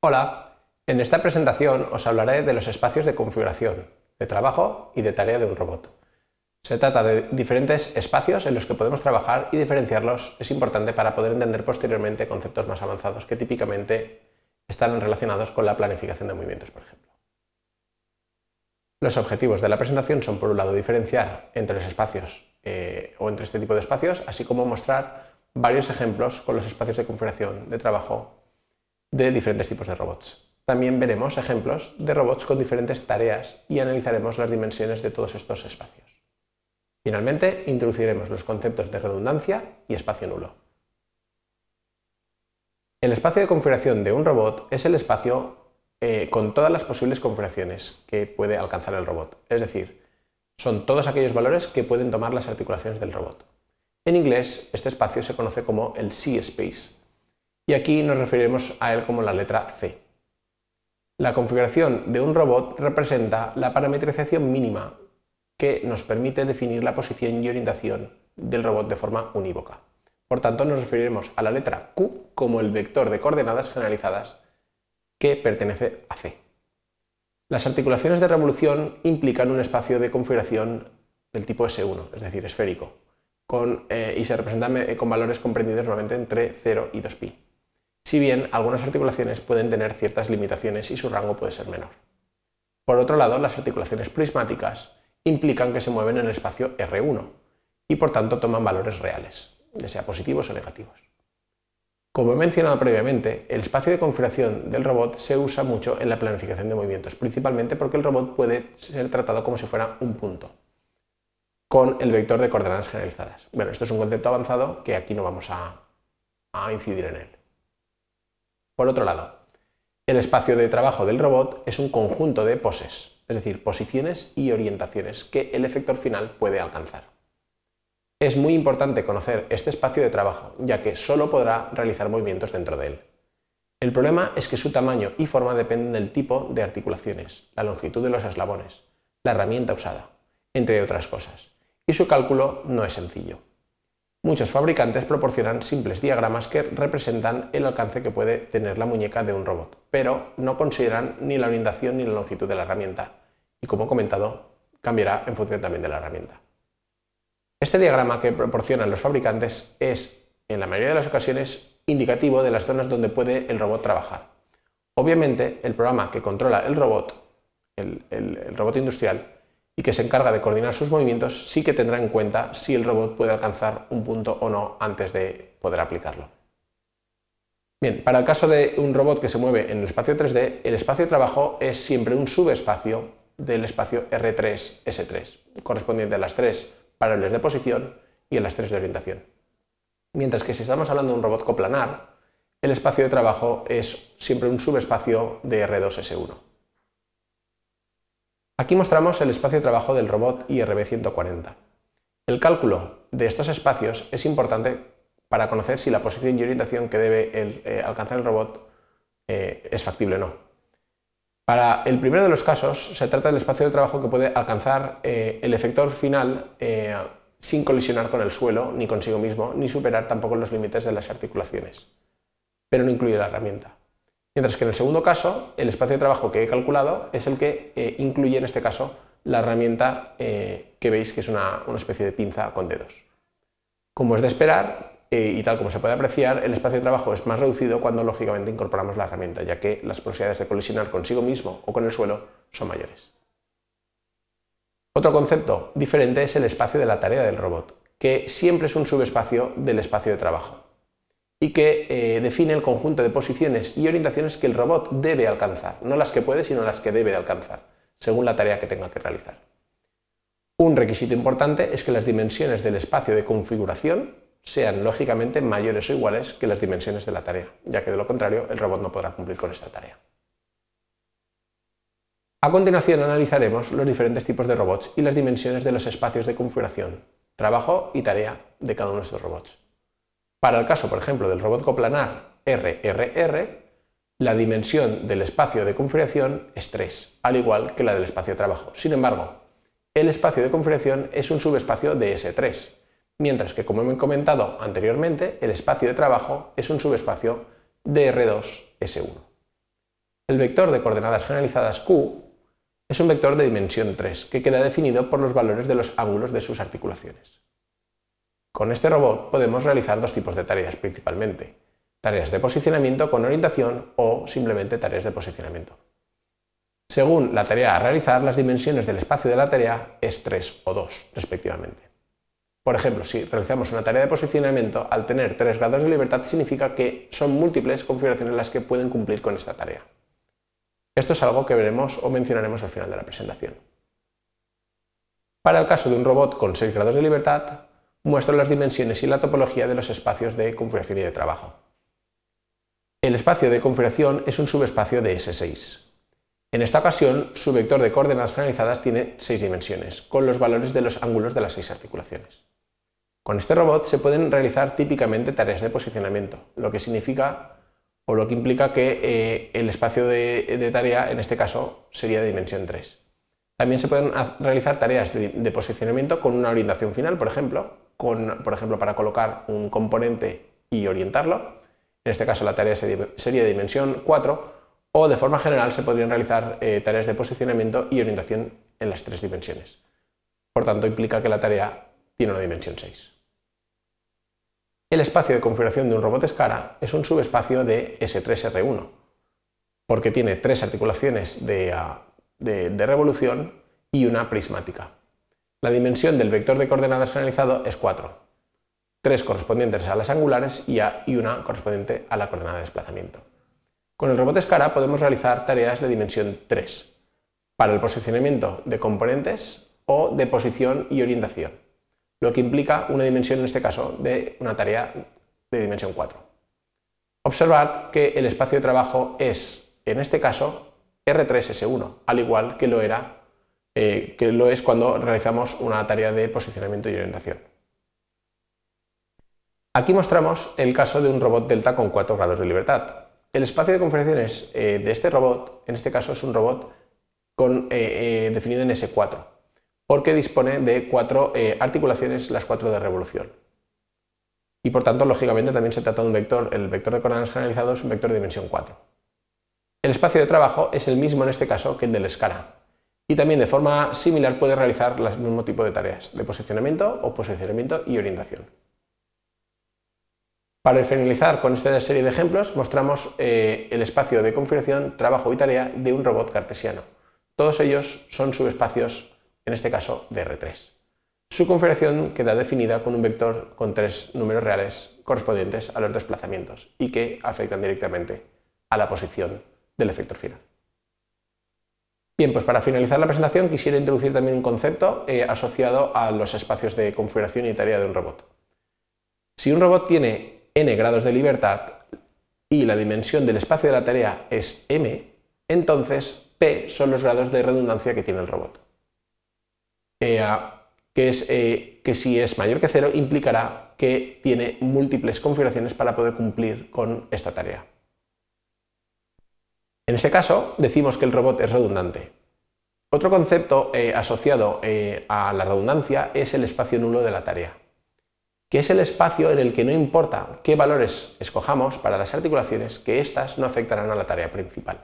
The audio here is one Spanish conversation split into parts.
Hola, en esta presentación os hablaré de los espacios de configuración, de trabajo y de tarea de un robot. Se trata de diferentes espacios en los que podemos trabajar y diferenciarlos es importante para poder entender posteriormente conceptos más avanzados que típicamente están relacionados con la planificación de movimientos, por ejemplo. Los objetivos de la presentación son, por un lado, diferenciar entre los espacios eh, o entre este tipo de espacios, así como mostrar varios ejemplos con los espacios de configuración, de trabajo de diferentes tipos de robots. También veremos ejemplos de robots con diferentes tareas y analizaremos las dimensiones de todos estos espacios. Finalmente, introduciremos los conceptos de redundancia y espacio nulo. El espacio de configuración de un robot es el espacio eh, con todas las posibles configuraciones que puede alcanzar el robot, es decir, son todos aquellos valores que pueden tomar las articulaciones del robot. En inglés, este espacio se conoce como el C-Space y aquí nos referiremos a él como la letra C. La configuración de un robot representa la parametrización mínima que nos permite definir la posición y orientación del robot de forma unívoca. Por tanto, nos referiremos a la letra Q como el vector de coordenadas generalizadas que pertenece a C. Las articulaciones de revolución implican un espacio de configuración del tipo S1, es decir, esférico, eh, y se representan eh, con valores comprendidos normalmente entre 0 y 2pi si bien algunas articulaciones pueden tener ciertas limitaciones y su rango puede ser menor. Por otro lado, las articulaciones prismáticas implican que se mueven en el espacio R1 y por tanto toman valores reales, ya sea positivos o negativos. Como he mencionado previamente, el espacio de configuración del robot se usa mucho en la planificación de movimientos, principalmente porque el robot puede ser tratado como si fuera un punto, con el vector de coordenadas generalizadas. Bueno, esto es un concepto avanzado que aquí no vamos a, a incidir en él. Por otro lado, el espacio de trabajo del robot es un conjunto de poses, es decir, posiciones y orientaciones que el efector final puede alcanzar. Es muy importante conocer este espacio de trabajo, ya que solo podrá realizar movimientos dentro de él. El problema es que su tamaño y forma dependen del tipo de articulaciones, la longitud de los eslabones, la herramienta usada, entre otras cosas, y su cálculo no es sencillo. Muchos fabricantes proporcionan simples diagramas que representan el alcance que puede tener la muñeca de un robot, pero no consideran ni la orientación ni la longitud de la herramienta, y como he comentado, cambiará en función también de la herramienta. Este diagrama que proporcionan los fabricantes es, en la mayoría de las ocasiones, indicativo de las zonas donde puede el robot trabajar. Obviamente, el programa que controla el robot, el, el robot industrial, y que se encarga de coordinar sus movimientos, sí que tendrá en cuenta si el robot puede alcanzar un punto o no antes de poder aplicarlo. Bien, para el caso de un robot que se mueve en el espacio 3D, el espacio de trabajo es siempre un subespacio del espacio R3-S3, correspondiente a las tres paralelas de posición y a las tres de orientación. Mientras que si estamos hablando de un robot coplanar, el espacio de trabajo es siempre un subespacio de R2-S1. Aquí mostramos el espacio de trabajo del robot IRB140. El cálculo de estos espacios es importante para conocer si la posición y orientación que debe eh, alcanzar el robot eh, es factible o no. Para el primero de los casos se trata del espacio de trabajo que puede alcanzar eh, el efector final sin colisionar con el suelo ni consigo mismo, ni superar tampoco los límites de las articulaciones, pero no incluye la herramienta. Mientras que en el segundo caso, el espacio de trabajo que he calculado es el que eh, incluye en este caso la herramienta eh, que veis que es una, especie de pinza con dedos. Como es de esperar eh, y tal como se puede apreciar, el espacio de trabajo es más reducido cuando lógicamente incorporamos la herramienta, ya que las posibilidades de colisionar consigo mismo o con el suelo son mayores. Otro concepto diferente es el espacio de la tarea del robot, que siempre es un subespacio del espacio de trabajo y que eh, define el conjunto de posiciones y orientaciones que el robot debe alcanzar, no las que puede, sino las que debe de alcanzar, según la tarea que tenga que realizar. Un requisito importante es que las dimensiones del espacio de configuración sean lógicamente mayores o iguales que las dimensiones de la tarea, ya que de lo contrario el robot no podrá cumplir con esta tarea. A continuación analizaremos los diferentes tipos de robots y las dimensiones de los espacios de configuración, trabajo y tarea de cada uno de estos robots. Para el caso, por ejemplo, del robot coplanar RRR, la dimensión del espacio de configuración es 3, al igual que la del espacio de trabajo. Sin embargo, el espacio de configuración es un subespacio de S3, mientras que, como hemos comentado anteriormente, el espacio de trabajo es un subespacio de R2S1. El vector de coordenadas generalizadas Q es un vector de dimensión 3, que queda definido por los valores de los ángulos de sus articulaciones. Con este robot podemos realizar dos tipos de tareas principalmente, tareas de posicionamiento con orientación o simplemente tareas de posicionamiento. Según la tarea a realizar, las dimensiones del espacio de la tarea es 3 o 2, respectivamente. Por ejemplo, si realizamos una tarea de posicionamiento, al tener 3 grados de libertad significa que son múltiples configuraciones las que pueden cumplir con esta tarea. Esto es algo que veremos o mencionaremos al final de la presentación. Para el caso de un robot con 6 grados de libertad, muestro las dimensiones y la topología de los espacios de configuración y de trabajo. El espacio de configuración es un subespacio de S6. En esta ocasión, su vector de coordenadas generalizadas tiene seis dimensiones, con los valores de los ángulos de las seis articulaciones. Con este robot se pueden realizar típicamente tareas de posicionamiento, lo que significa o lo que implica que eh, el espacio de, tarea, en este caso, sería de dimensión 3. También se pueden realizar tareas de posicionamiento con una orientación final, por ejemplo, por ejemplo, para colocar un componente y orientarlo, en este caso la tarea sería de dimensión 4, o de forma general se podrían realizar eh, tareas de posicionamiento y orientación en las tres dimensiones. Por tanto, implica que la tarea tiene una dimensión 6. El espacio de configuración de un robot Escara es un subespacio de S3R1, porque tiene tres articulaciones de ah, revolución y una prismática. La dimensión del vector de coordenadas generalizado es 4, 3 correspondientes a las angulares y, y una correspondiente a la coordenada de desplazamiento. Con el robot Escara podemos realizar tareas de dimensión 3, para el posicionamiento de componentes o de posición y orientación, lo que implica una dimensión, en este caso, de una tarea de dimensión 4. Observad que el espacio de trabajo es, en este caso, R3S1, al igual que lo era eh, que lo es cuando realizamos una tarea de posicionamiento y orientación. Aquí mostramos el caso de un robot delta con 4 grados de libertad. El espacio de configuraciones eh, de este robot, en este caso es un robot eh, definido en S4, porque dispone de cuatro articulaciones, las cuatro de revolución y por tanto, lógicamente, también se trata de un vector. El vector de coordenadas generalizado es un vector de dimensión 4. El espacio de trabajo es el mismo en este caso que el la escala y también de forma similar puede realizar el mismo tipo de tareas de posicionamiento o posicionamiento y orientación. Para finalizar con esta serie de ejemplos mostramos eh, el espacio de configuración, trabajo y tarea de un robot cartesiano. Todos ellos son subespacios, en este caso de R3. Su configuración queda definida con un vector con tres números reales correspondientes a los desplazamientos y que afectan directamente a la posición del efecto final. Bien, pues para finalizar la presentación quisiera introducir también un concepto eh, asociado a los espacios de configuración y tarea de un robot. Si un robot tiene n grados de libertad y la dimensión del espacio de la tarea es m, entonces p son los grados de redundancia que tiene el robot. Eh, eh, que si es mayor que cero implicará que tiene múltiples configuraciones para poder cumplir con esta tarea. En ese caso, decimos que el robot es redundante. Otro concepto eh, asociado eh, a la redundancia es el espacio nulo de la tarea, que es el espacio en el que no importa qué valores escojamos para las articulaciones, que éstas no afectarán a la tarea principal.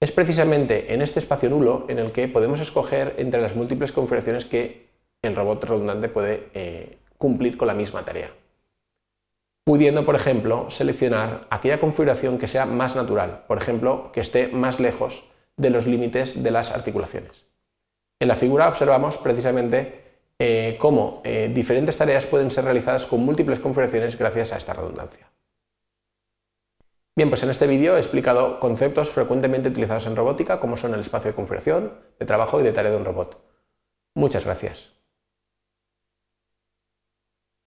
Es precisamente en este espacio nulo en el que podemos escoger entre las múltiples configuraciones que el robot redundante puede eh, cumplir con la misma tarea pudiendo, por ejemplo, seleccionar aquella configuración que sea más natural, por ejemplo, que esté más lejos de los límites de las articulaciones. En la figura observamos precisamente eh, cómo eh, diferentes tareas pueden ser realizadas con múltiples configuraciones gracias a esta redundancia. Bien, pues en este vídeo he explicado conceptos frecuentemente utilizados en robótica, como son el espacio de configuración, de trabajo y de tarea de un robot. Muchas gracias.